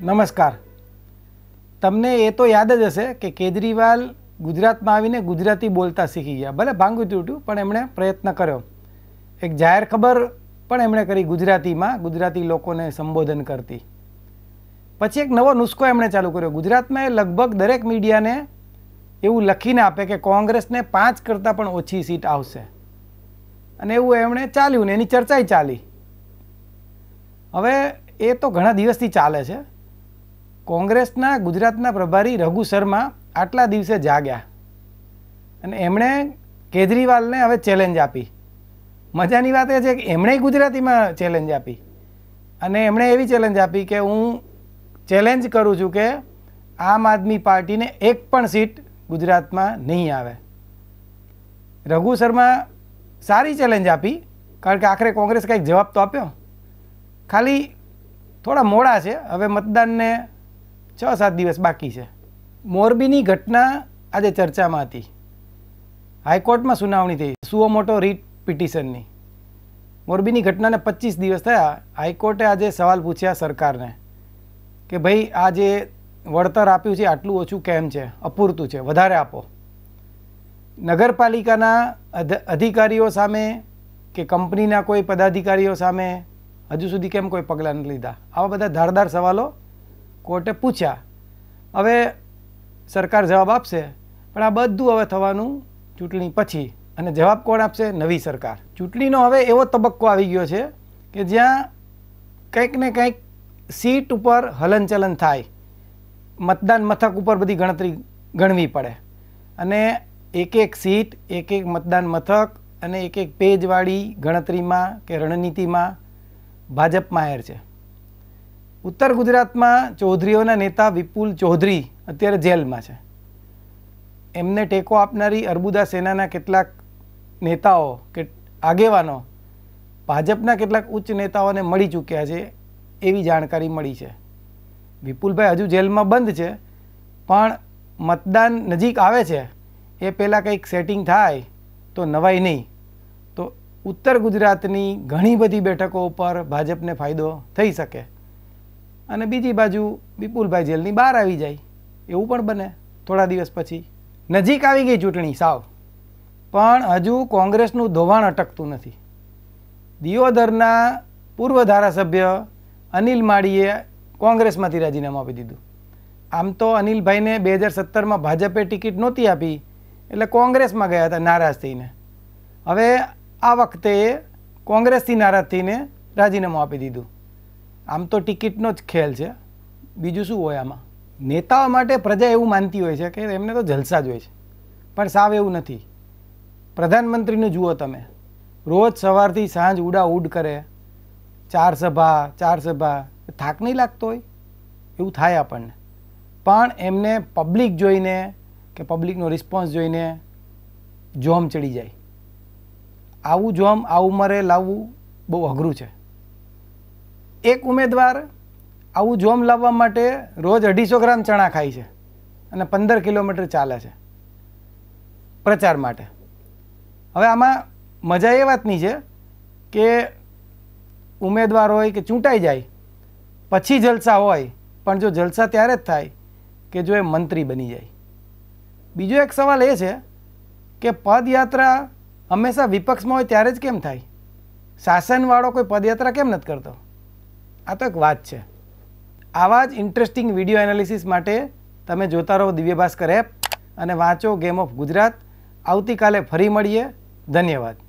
નમસ્કાર તમને એ તો યાદ જ હશે કે કેજરીવાલ ગુજરાતમાં આવીને ગુજરાતી બોલતા શીખી ગયા ભલે ભાંગું તૂટ્યું પણ એમણે પ્રયત્ન કર્યો એક જાહેર ખબર પણ એમણે કરી ગુજરાતીમાં ગુજરાતી લોકોને સંબોધન કરતી પછી એક નવો નુસ્ખો એમણે ચાલુ કર્યો ગુજરાતમાં એ લગભગ દરેક મીડિયાને એવું લખીને આપે કે કોંગ્રેસને પાંચ કરતાં પણ ઓછી સીટ આવશે અને એવું એમણે ચાલ્યું ને એની ચર્ચાઈ ચાલી હવે એ તો ઘણા દિવસથી ચાલે છે કોંગ્રેસના ગુજરાતના પ્રભારી રઘુ શર્મા આટલા દિવસે જાગ્યા અને એમણે કેજરીવાલને હવે ચેલેન્જ આપી મજાની વાત એ છે કે એમણે ગુજરાતીમાં ચેલેન્જ આપી અને એમણે એવી ચેલેન્જ આપી કે હું ચેલેન્જ કરું છું કે આમ આદમી પાર્ટીને એક પણ સીટ ગુજરાતમાં નહીં આવે રઘુ શર્મા સારી ચેલેન્જ આપી કારણ કે આખરે કોંગ્રેસ કંઈક જવાબ તો આપ્યો ખાલી થોડા મોડા છે હવે મતદાનને છ સાત દિવસ બાકી છે મોરબીની ઘટના આજે ચર્ચામાં હતી હાઈકોર્ટમાં સુનાવણી થઈ સુઓ મોટો રીટ પિટિશનની મોરબીની ઘટનાને પચીસ દિવસ થયા હાઈકોર્ટે આજે સવાલ પૂછ્યા સરકારને કે ભાઈ આ જે વળતર આપ્યું છે આટલું ઓછું કેમ છે અપૂરતું છે વધારે આપો નગરપાલિકાના અધિકારીઓ સામે કે કંપનીના કોઈ પદાધિકારીઓ સામે હજુ સુધી કેમ કોઈ પગલાં નથી લીધા આવા બધા ધારદાર સવાલો કોર્ટે પૂછ્યા હવે સરકાર જવાબ આપશે પણ આ બધું હવે થવાનું ચૂંટણી પછી અને જવાબ કોણ આપશે નવી સરકાર ચૂંટણીનો હવે એવો તબક્કો આવી ગયો છે કે જ્યાં કંઈક ને કંઈક સીટ ઉપર હલનચલન થાય મતદાન મથક ઉપર બધી ગણતરી ગણવી પડે અને એક એક સીટ એક એક મતદાન મથક અને એક એક પેજવાળી ગણતરીમાં કે રણનીતિમાં ભાજપ માહેર છે ઉત્તર ગુજરાતમાં ચૌધરીઓના નેતા વિપુલ ચૌધરી અત્યારે જેલમાં છે એમને ટેકો આપનારી અર્બુદા સેનાના કેટલાક નેતાઓ કે આગેવાનો ભાજપના કેટલાક ઉચ્ચ નેતાઓને મળી ચૂક્યા છે એવી જાણકારી મળી છે વિપુલભાઈ હજુ જેલમાં બંધ છે પણ મતદાન નજીક આવે છે એ પહેલાં કંઈક સેટિંગ થાય તો નવાઈ નહીં તો ઉત્તર ગુજરાતની ઘણી બધી બેઠકો ઉપર ભાજપને ફાયદો થઈ શકે અને બીજી બાજુ વિપુલભાઈ જેલની બહાર આવી જાય એવું પણ બને થોડા દિવસ પછી નજીક આવી ગઈ ચૂંટણી સાવ પણ હજુ કોંગ્રેસનું ધોવાણ અટકતું નથી દિયોદરના પૂર્વ ધારાસભ્ય અનિલ માળીએ કોંગ્રેસમાંથી રાજીનામું આપી દીધું આમ તો અનિલભાઈને બે હજાર સત્તરમાં ભાજપે ટિકિટ નહોતી આપી એટલે કોંગ્રેસમાં ગયા હતા નારાજ થઈને હવે આ વખતે કોંગ્રેસથી નારાજ થઈને રાજીનામું આપી દીધું આમ તો ટિકિટનો જ ખેલ છે બીજું શું હોય આમાં નેતાઓ માટે પ્રજા એવું માનતી હોય છે કે એમને તો જલસા જ હોય છે પણ સાવ એવું નથી પ્રધાનમંત્રીને જુઓ તમે રોજ સવારથી સાંજ ઉડા ઉડ કરે ચાર સભા ચાર સભા થાક નહીં લાગતો હોય એવું થાય આપણને પણ એમને પબ્લિક જોઈને કે પબ્લિકનો રિસ્પોન્સ જોઈને જોમ ચડી જાય આવું જોમ આ ઉંમરે લાવવું બહુ અઘરું છે એક ઉમેદવાર આવું જોમ લાવવા માટે રોજ અઢીસો ગ્રામ ચણા ખાય છે અને પંદર કિલોમીટર ચાલે છે પ્રચાર માટે હવે આમાં મજા એ વાતની છે કે ઉમેદવાર હોય કે ચૂંટાઈ જાય પછી જલસા હોય પણ જો જલસા ત્યારે જ થાય કે જો એ મંત્રી બની જાય બીજો એક સવાલ એ છે કે પદયાત્રા હંમેશા વિપક્ષમાં હોય ત્યારે જ કેમ થાય શાસનવાળો કોઈ પદયાત્રા કેમ નથી કરતો આ તો એક વાત છે આવા જ ઇન્ટરેસ્ટિંગ વિડીયો એનાલિસિસ માટે તમે જોતા રહો દિવ્ય ભાસ્કર એપ અને વાંચો ગેમ ઓફ ગુજરાત આવતીકાલે ફરી મળીએ ધન્યવાદ